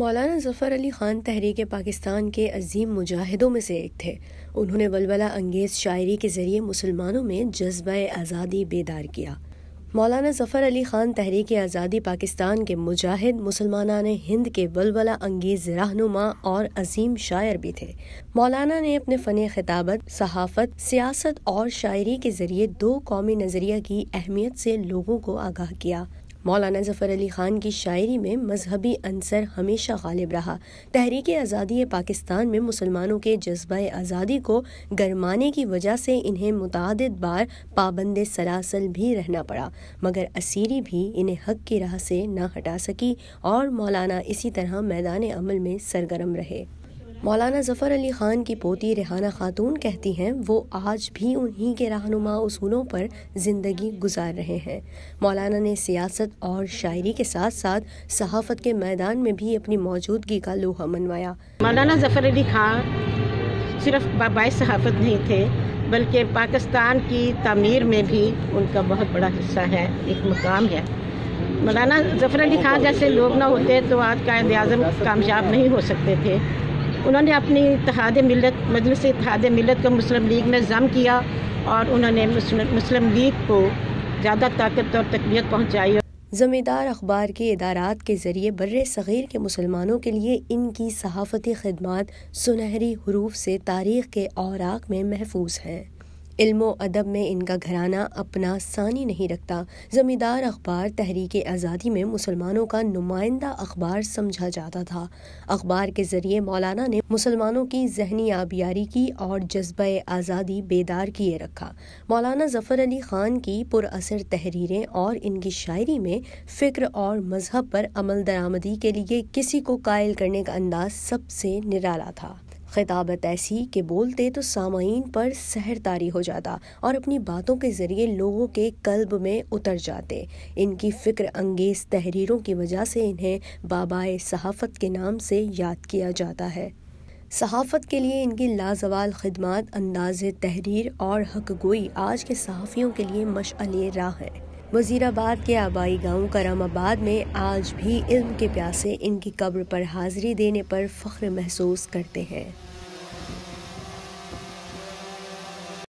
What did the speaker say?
मौलाना ज़फ़र अली ख़ान तहरीक पाकिस्तान के अजीम मुजाहिदों में से एक थे उन्होंने बलबला अंगेज़ शायरी के ज़रिए मुसलमानों में जज्बा आज़ादी बेदार किया मौलाना ज़फ़र अली ख़ान तहरीक आज़ादी पाकिस्तान के मुजाहिद मुसलमाना ने हिंद के बलबला अंगेज़ रहनुमा और अजीम शायर भी थे मौलाना ने अपने फ़न खिताबत सहाफ़त सियासत और शायरी के ज़रिए दो कौमी नज़रिया की अहमियत से लोगों को आगाह किया मौलाना ज़फ़र अली ख़ान की शायरी में मजहबी अंसर हमेशा गालिब रहा तहरीक आज़ादी पाकिस्तान में मुसलमानों के जज्बा आज़ादी को गरमाने की वजह से इन्हें मुतद बार पाबंद सरासल भी रहना पड़ा मगर असीरी भी इन्हें हक की राह से ना हटा सकी और मौलाना इसी तरह मैदान अमल में सरगर्म रहे मौलाना ज़फ़र अली ख़ान की पोती रेहाना खातून कहती हैं वो आज भी उन्हीं के रहनुमा उसूलों पर ज़िंदगी गुजार रहे हैं मौलाना ने सियासत और शायरी के साथ साथ सहाफ़त के मैदान में भी अपनी मौजूदगी का लोहा मनवाया मौलाना ज़फ़र अली ख़ान सिर्फ बाबाई सहाफ़त नहीं थे बल्कि पाकिस्तान की तमीर में भी उनका बहुत बड़ा हिस्सा है एक मुकाम है मौलाना ज़फ़र अली ख़ान जैसे लोग ना होते तो आज कायद अजम कामयाब नहीं हो सकते थे उन्होंने अपनी इतिहाद मिलत मजलिस इतिहाद मिलत को मुस्लिम लीग में जम किया और उन्होंने मुस्लिम लीग को ज़्यादा ताकत और तकबीयत पहुँचाई ज़मींदार अखबार के इदारात के ज़रिए बर सग़ीर के मुसलमानों के लिए इनकी सहाफ़ती खदमात सुनहरी हरूफ से तारीख़ के औराक में महफूज हैं इल्मो अदब में इनका घराना अपना सानी नहीं रखता ज़मींदार अखबार तहरीक आज़ादी में मुसलमानों का नुमाइंदा अखबार समझा जाता था अखबार के ज़रिए मौलाना ने मुसलमानों की जहनी आबियारी की और जज्ब आज़ादी बेदार किए रखा मौलाना ज़फ़र अली ख़ान की पुरअसर तहरीरें और इनकी शायरी में फ़िक्र और मज़हब पर अमल दरामदी के लिए किसी को कायल करने का अंदाज सबसे निराला था ख़िताबत ऐसी कि बोलते तो सामीन पर सहर तारी हो जाता और अपनी बातों के ज़रिए लोगों के कल्ब में उतर जाते इनकी फ़िक्र अंगेज़ तहरीरों की वजह से इन्हें बाबाए सहाफ़त के नाम से याद किया जाता है सहाफ़त के लिए इनकी लाजवाल खदमात अंदाज तहरीर और हक गोई आज के सहाफ़ियों के लिए मशल राह है वजीराबाद के आबाई गांव करामाबाद में आज भी इल्म के प्यासे इनकी कब्र पर हाज़िरी देने पर फ़ख्र महसूस करते हैं